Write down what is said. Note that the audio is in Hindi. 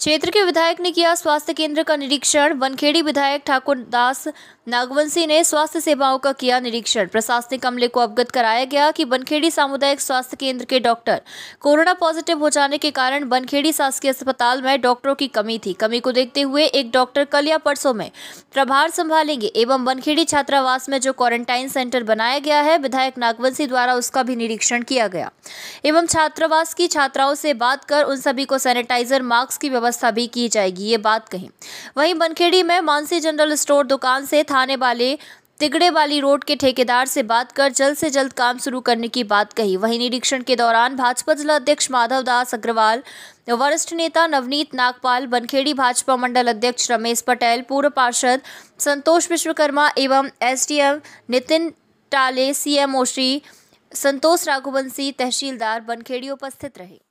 क्षेत्र के विधायक ने किया स्वास्थ्य केंद्र का निरीक्षण बनखेड़ी विधायक ठाकुर दास नागवंशी ने स्वास्थ्य सेवाओं का किया निरीक्षण प्रशासनिक अमले को अवगत कराया गया कि बनखेड़ी सामुदायिक स्वास्थ्य केंद्र के डॉक्टर कोरोना पॉजिटिव हो जाने के कारण बनखेड़ी शासकीय अस्पताल में डॉक्टरों की कमी थी कमी को देखते हुए एक डॉक्टर कल या परसों में प्रभार संभालेंगे एवं बनखेड़ी छात्रावास में जो क्वारंटाइन सेंटर बनाया गया है विधायक नागवंशी द्वारा उसका भी निरीक्षण किया गया एवं छात्रावास की छात्राओं से बात कर उन सभी को सैनिटाइजर मास्क की व्यवस्था व्यवस्था भी की जाएगी ये बात कही वहीं बनखेड़ी में मानसी जनरल स्टोर दुकान से थाने वाले तिगड़े वाली रोड के ठेकेदार से बात कर जल्द से जल्द काम शुरू करने की बात कही वहीं निरीक्षण के दौरान भाजपा जिला अध्यक्ष माधव दास अग्रवाल वरिष्ठ नेता नवनीत नागपाल बनखेड़ी भाजपा मंडल अध्यक्ष रमेश पटेल पूर्व पार्षद संतोष विश्वकर्मा एवं एसडीएम नितिन टाले सीएमओ श्री संतोष राघुवंशी तहसीलदार बनखेड़ी उपस्थित रहे